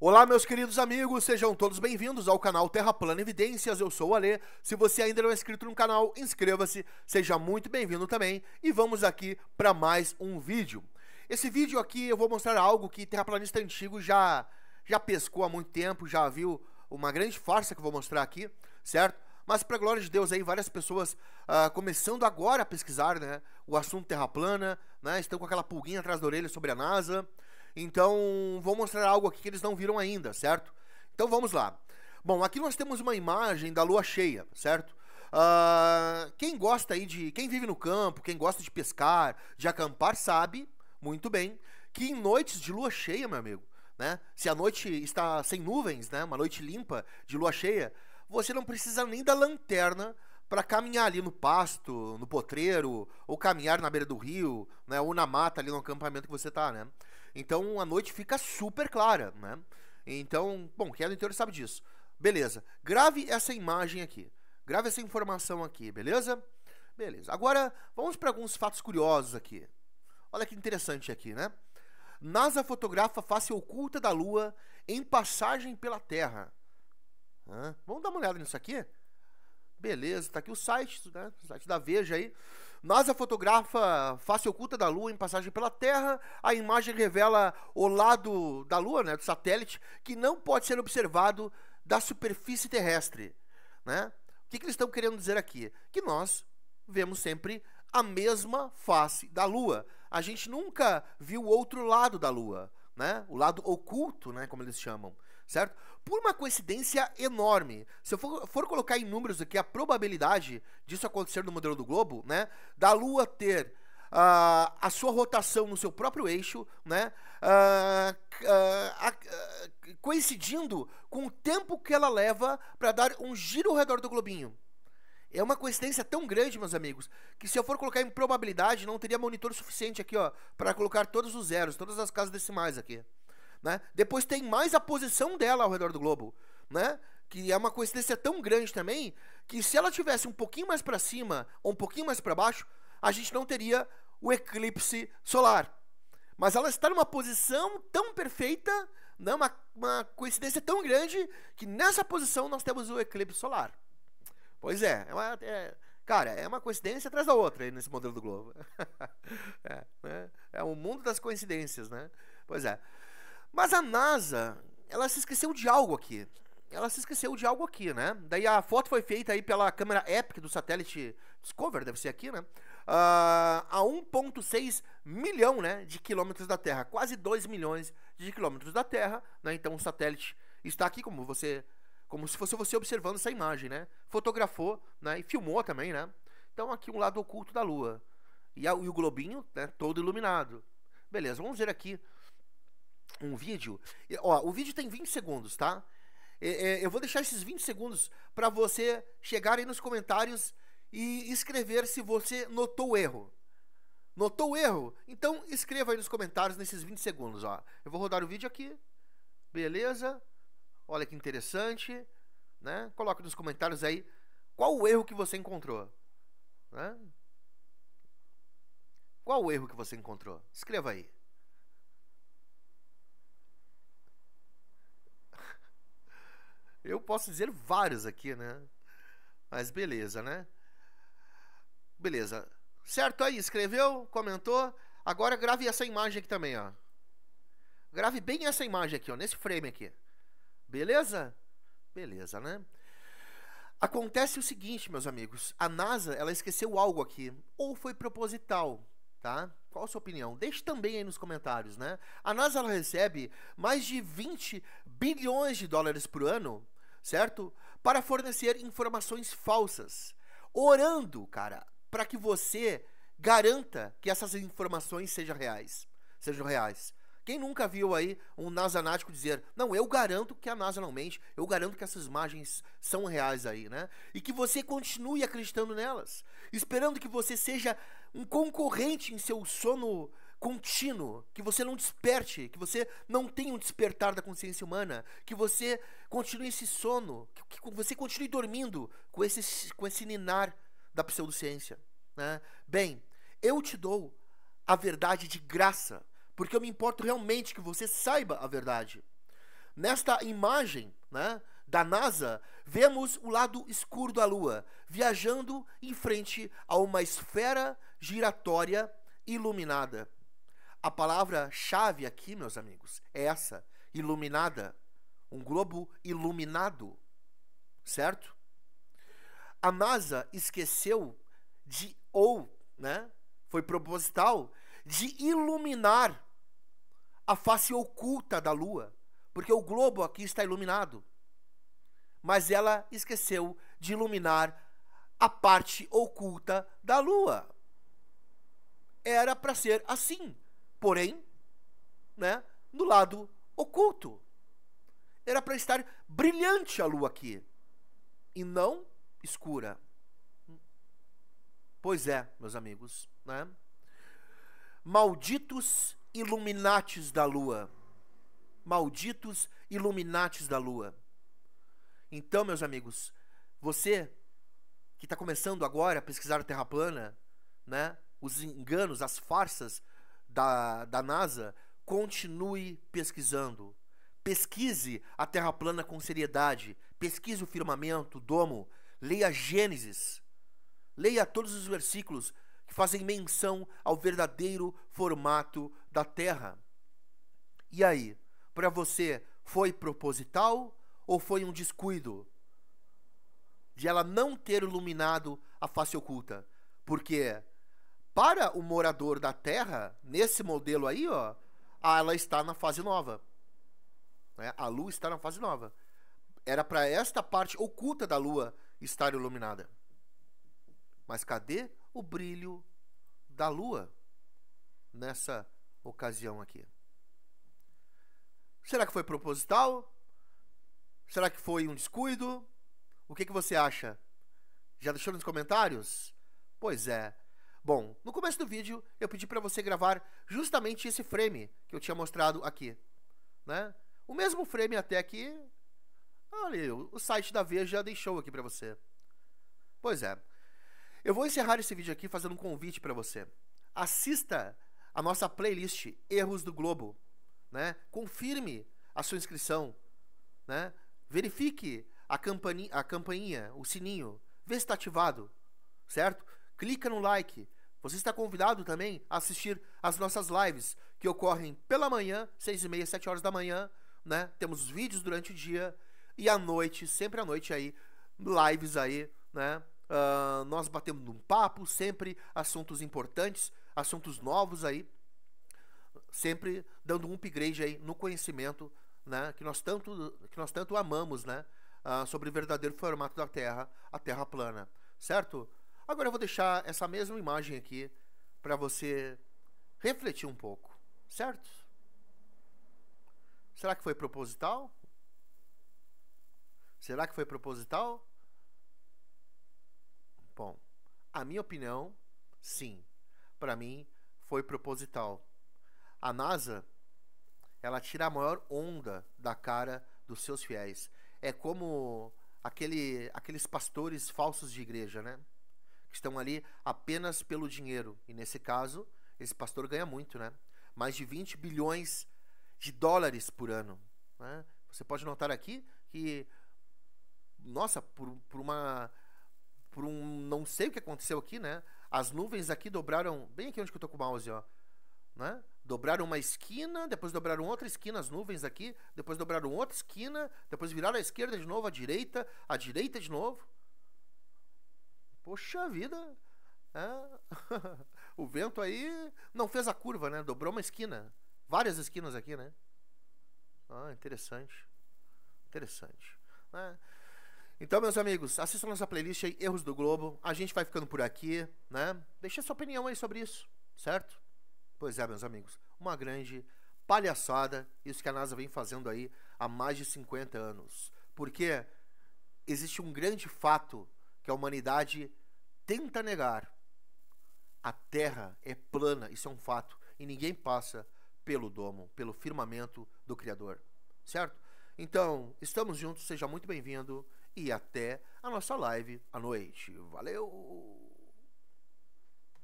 Olá, meus queridos amigos, sejam todos bem-vindos ao canal Terra Plana Evidências. Eu sou o Alê. Se você ainda não é inscrito no canal, inscreva-se, seja muito bem-vindo também. E vamos aqui para mais um vídeo. Esse vídeo aqui eu vou mostrar algo que terraplanista antigo já, já pescou há muito tempo, já viu uma grande farsa que eu vou mostrar aqui, certo? Mas, para glória de Deus, aí várias pessoas uh, começando agora a pesquisar né, o assunto Terra plana, né, estão com aquela pulguinha atrás da orelha sobre a NASA. Então, vou mostrar algo aqui que eles não viram ainda, certo? Então vamos lá. Bom, aqui nós temos uma imagem da lua cheia, certo? Uh, quem gosta aí de. Quem vive no campo, quem gosta de pescar, de acampar, sabe muito bem que em noites de lua cheia, meu amigo, né? Se a noite está sem nuvens, né? Uma noite limpa de lua cheia, você não precisa nem da lanterna para caminhar ali no pasto, no potreiro, ou caminhar na beira do rio, né? Ou na mata ali no acampamento que você está, né? Então a noite fica super clara, né? Então, bom, quem é do interior sabe disso. Beleza. Grave essa imagem aqui. Grave essa informação aqui, beleza? Beleza. Agora, vamos para alguns fatos curiosos aqui. Olha que interessante aqui, né? NASA fotografa face oculta da Lua em passagem pela Terra. Hã? Vamos dar uma olhada nisso aqui? Beleza, tá aqui o site, né? O site da Veja aí. NASA fotografa face oculta da Lua em passagem pela Terra. A imagem revela o lado da Lua, né, do satélite, que não pode ser observado da superfície terrestre. Né? O que, que eles estão querendo dizer aqui? Que nós vemos sempre a mesma face da Lua. A gente nunca viu o outro lado da Lua, né? o lado oculto, né, como eles chamam certo? Por uma coincidência enorme. Se eu for, for colocar em números aqui a probabilidade disso acontecer no modelo do globo, né? Da Lua ter Uh, a sua rotação no seu próprio eixo, né? Uh, uh, coincidindo com o tempo que ela leva para dar um giro ao redor do globinho. É uma coincidência tão grande, meus amigos, que se eu for colocar em probabilidade, não teria monitor suficiente aqui, ó, para colocar todos os zeros, todas as casas decimais aqui. Né? Depois tem mais a posição dela ao redor do globo, né? Que é uma coincidência tão grande também que se ela tivesse um pouquinho mais para cima ou um pouquinho mais para baixo, a gente não teria o eclipse solar. Mas ela está numa posição tão perfeita, né? uma, uma coincidência tão grande, que nessa posição nós temos o eclipse solar. Pois é, é, uma, é cara, é uma coincidência atrás da outra aí nesse modelo do globo. é, né? é o mundo das coincidências, né? Pois é. Mas a NASA, ela se esqueceu de algo aqui. Ela se esqueceu de algo aqui, né? Daí a foto foi feita aí pela câmera EPIC do satélite Discover, deve ser aqui, né? Uh, a 1,6 milhão né, de quilômetros da Terra, quase 2 milhões de quilômetros da Terra, né? Então o satélite está aqui, como você. Como se fosse você observando essa imagem, né? Fotografou, né? E filmou também, né? Então aqui um lado oculto da Lua. E, a, e o globinho, né? Todo iluminado. Beleza, vamos ver aqui um vídeo. Ó, o vídeo tem 20 segundos, tá? eu vou deixar esses 20 segundos para você chegar aí nos comentários e escrever se você notou o erro. Notou o erro? Então escreva aí nos comentários nesses 20 segundos, ó. Eu vou rodar o vídeo aqui. Beleza? Olha que interessante, né? Coloque nos comentários aí qual o erro que você encontrou, né? Qual o erro que você encontrou? Escreva aí. posso dizer vários aqui, né? Mas beleza, né? Beleza. Certo aí, escreveu, comentou. Agora grave essa imagem aqui também, ó. Grave bem essa imagem aqui, ó, nesse frame aqui. Beleza? Beleza, né? Acontece o seguinte, meus amigos. A NASA, ela esqueceu algo aqui. Ou foi proposital, tá? Qual a sua opinião? Deixe também aí nos comentários, né? A NASA, ela recebe mais de 20 bilhões de dólares por ano certo? Para fornecer informações falsas, orando, cara, para que você garanta que essas informações sejam reais, sejam reais. Quem nunca viu aí um nasanático dizer: "Não, eu garanto que a NASA não mente, eu garanto que essas imagens são reais aí, né?" E que você continue acreditando nelas, esperando que você seja um concorrente em seu sono contínuo, que você não desperte, que você não tenha um despertar da consciência humana, que você continue esse sono, que, que você continue dormindo com esse, com esse ninar da pseudociência. Né? Bem, eu te dou a verdade de graça, porque eu me importo realmente que você saiba a verdade. Nesta imagem né, da NASA, vemos o lado escuro da Lua, viajando em frente a uma esfera giratória iluminada. A palavra-chave aqui, meus amigos, é essa: iluminada. Um globo iluminado, certo? A NASA esqueceu de ou, né? Foi proposital de iluminar a face oculta da Lua, porque o globo aqui está iluminado. Mas ela esqueceu de iluminar a parte oculta da Lua. Era para ser assim porém, né, no lado oculto. Era para estar brilhante a lua aqui e não escura. Pois é, meus amigos, né? Malditos iluminates da lua. Malditos iluminates da lua. Então, meus amigos, você que está começando agora a pesquisar a Terra plana, né? Os enganos, as farsas da, da NASA, continue pesquisando. Pesquise a Terra plana com seriedade. Pesquise o firmamento, o domo. Leia Gênesis. Leia todos os versículos que fazem menção ao verdadeiro formato da Terra. E aí, para você, foi proposital ou foi um descuido de ela não ter iluminado a face oculta? Porque para o morador da Terra, nesse modelo aí, ó, ela está na fase nova. Né? A Lua está na fase nova. Era para esta parte oculta da Lua estar iluminada. Mas cadê o brilho da Lua nessa ocasião aqui? Será que foi proposital? Será que foi um descuido? O que, que você acha? Já deixou nos comentários? Pois é. Bom, no começo do vídeo eu pedi para você gravar justamente esse frame que eu tinha mostrado aqui. Né? O mesmo frame até que olha, o site da Veja deixou aqui para você. Pois é. Eu vou encerrar esse vídeo aqui fazendo um convite para você. Assista a nossa playlist Erros do Globo. Né? Confirme a sua inscrição. Né? Verifique a, campainha, a campainha, o sininho. Vê se está ativado. Certo? Clica no like você está convidado também a assistir às nossas lives, que ocorrem pela manhã, seis e meia, sete horas da manhã, né? Temos vídeos durante o dia e à noite, sempre à noite aí, lives aí, né? Uh, nós batemos um papo, sempre assuntos importantes, assuntos novos aí, sempre dando um upgrade aí no conhecimento, né? Que nós tanto, que nós tanto amamos, né? Uh, sobre o verdadeiro formato da Terra, a Terra plana, certo? Agora eu vou deixar essa mesma imagem aqui para você refletir um pouco, certo? Será que foi proposital? Será que foi proposital? Bom, a minha opinião, sim. Para mim, foi proposital. A NASA, ela tira a maior onda da cara dos seus fiéis. É como aquele, aqueles pastores falsos de igreja, né? estão ali apenas pelo dinheiro. E nesse caso, esse pastor ganha muito, né? Mais de 20 bilhões de dólares por ano. Né? Você pode notar aqui que, nossa, por, por uma. Por um. Não sei o que aconteceu aqui, né? As nuvens aqui dobraram. Bem aqui onde que eu tô com o mouse, ó. Né? Dobraram uma esquina, depois dobraram outra esquina, as nuvens aqui, depois dobraram outra esquina, depois viraram à esquerda de novo, à direita, à direita de novo. Poxa vida! É. o vento aí não fez a curva, né? Dobrou uma esquina. Várias esquinas aqui, né? Ah, interessante. Interessante. Né? Então, meus amigos, assistam nossa playlist aí, Erros do Globo. A gente vai ficando por aqui, né? Deixa sua opinião aí sobre isso, certo? Pois é, meus amigos. Uma grande palhaçada isso que a NASA vem fazendo aí há mais de 50 anos. Porque existe um grande fato que a humanidade tenta negar. A terra é plana, isso é um fato, e ninguém passa pelo domo, pelo firmamento do Criador, certo? Então, estamos juntos, seja muito bem-vindo e até a nossa live à noite. Valeu!